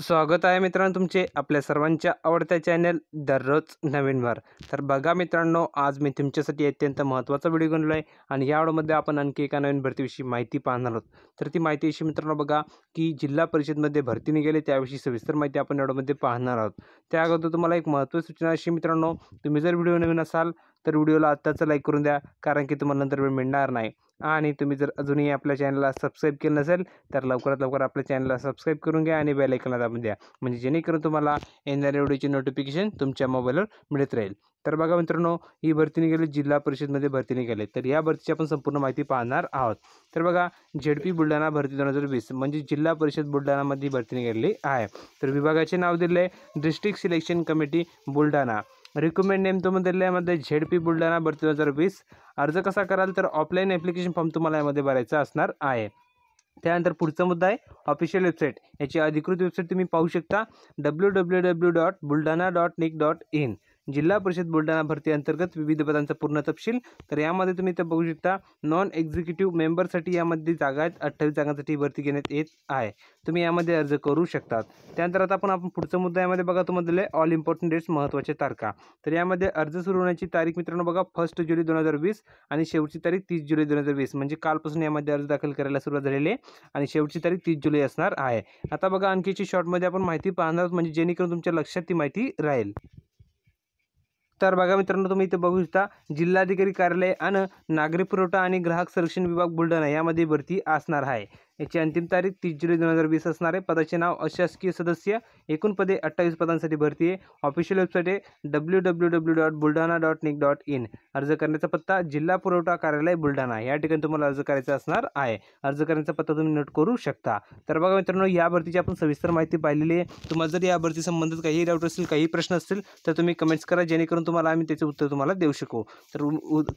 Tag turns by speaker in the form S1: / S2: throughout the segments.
S1: स्वागत आहे मित्रांनो तुमचे आपल्या सर्वांच्या आवडत्या चॅनल दररोज नवीन तर बघा मित्रांनो आज मी तुमच्यासाठी अत्यंत महत्त्वाचा व्हिडिओ बनलो आहे आणि या व्हिडिओमध्ये आपण आणखी एका नवीन भरतीविषयी माहिती पाहणार आहोत तर ती माहितीविषयी मित्रांनो बघा की जिल्हा परिषदमध्ये भरती निघेल त्याविषयी सविस्तर माहिती आपण व्हिडिओमध्ये पाहणार आहोत त्या अगोदर तुम्हाला एक महत्त्वाची सूचना अशी मित्रांनो तुम्ही जर व्हिडिओ नवीन असाल तर व्हिडिओला आत्ताचं लाईक करून द्या कारण की तुम्हाला नंतर वेळ मिळणार नाही आणि तुम्ही जर अजूनही आपल्या चॅनलला सबस्क्राईब केलं नसेल तर लवकरात लवकर आपल्या चॅनलला सबस्क्राईब करून घ्या आणि बेलायकनला दाबून द्या म्हणजे जेणेकरून तुम्हाला येणाऱ्या व्हिडिओची नोटिफिकेशन तुमच्या मोबाईलवर मिळत राहील तर बघा मित्रांनो ही भरती निघाली जिल्हा परिषदमध्ये भरती निघाली तर या भरतीची आपण संपूर्ण माहिती पाहणार आहोत तर बघा झेडपी बुलढाणा भरती दोन हजार वीस म्हणजे जिल्हा परिषद बुलढाणामध्ये भरती निघाली आहे तर विभागाचे नाव दिले आहे district selection committee Buldhana recommend name तुम्ही दिल्यामध्ये म्हणजे झेडपी बुलढाणा भरती दोन हजार वीस अर्ज कसा कराल तर ऑफलाईन ॲप्लिकेशन फॉर्म तुम्हाला यामध्ये भरायचा असणार आहे त्यानंतर पुढचा मुद्दा आहे ऑफिशियल वेबसाईट याची अधिकृत वेबसाईट तुम्ही पाहू शकता W W W dot Buldhana dot nic dot in Zilla Parishad Buldhana भरती अंतर्गत विविध पदांचा पूर्ण तपशील तर यामध्ये तुम्ही इथं बघू शकता नॉन एक्झिक्युटिव्ह मेंबरसाठी यामध्ये जागा आहेत अठ्ठावीस जागांसाठी भरती घेण्यात येत आहे तुम्ही यामध्ये अर्ज करू शकतात त्यानंतर आता आपण आपण पुढचा मुद्दा यामध्ये बघा तुम्हाला ऑल इम्पॉर्टंट डेट्स महत्त्वाच्या तारखा तर यामध्ये अर्ज सुरू होण्याची तारीख मित्रांनो बघा फर्स्ट जुलै दोन हजार वीस आणि शेवटची तारीख तीस जुलै दोन हजार वीस म्हणजे कालपासून यामध्ये अर्ज दाखल करायला सुरुवात झालेली आहे आणि शेवटची तारीख तीस जुलै असणार आहे आता बघा आणखीची शॉर्टमध्ये आपण माहिती पाहणार म्हणजे जेणेकरून तुमच्या लक्षात ती माहिती राहील तर बघा मित्रांनो तुम्ही इथे बघू शकता जिल्हाधिकारी कार्यालय आणि नागरी पुरवठा आणि ग्राहक संरक्षण विभाग बुलढाणा यामध्ये भरती असणार आहे याची अंतिम तारीख तीस जुलै दोन हजार वीस असणार आहे पदाचे नाव अशासकीय सदस्य एकूण पदे अठ्ठावीस पदांसाठी भरती आहे ऑफिशियल वेबसाईट आहे W W W dot Buldhana dot nic dot in अर्ज करण्याचा पत्ता जिल्हा पुरवठा कार्यालय बुलढाणा या ठिकाणी तुम्हाला अर्ज करायचा असणार आहे अर्ज करण्याचा पत्ता तुम्ही नोट करू शकता तर बघा मित्रांनो या भरतीची आपण सविस्तर माहिती पाहिलेली आहे तुम्हाला जर या भरती संबंधित काही डाऊट असतील काही प्रश्न असतील तर तुम्ही कमेंट्स करा जेणेकरून तुम्हाला आम्ही त्याचे उत्तर तुम्हाला देऊ शकू तर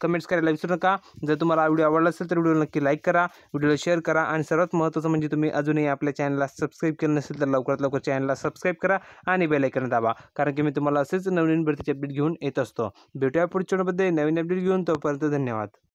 S1: कमेंट्स करायला विसरू नका जर तुम्हाला व्हिडिओ आवडला असेल तर व्हिडिओ नक्की लाईक करा व्हिडिओला शेअर करा आणि सर्वात महत्त्वाचं म्हणजे तुम्ही अजूनही आपल्या चॅनलला सबस्क्राईब केलं नसेल तर लवकरात लवकर चॅनलला सबस्क्राईब करा आणि बेलायकन दाबा कारण की मी तुम्हाला असेच नवीन भरतीचे अपडेट घेऊन येत असतो भेटूया पुढच्या मध्ये नवीन अपडेट घेऊन तोपर्यंत धन्यवाद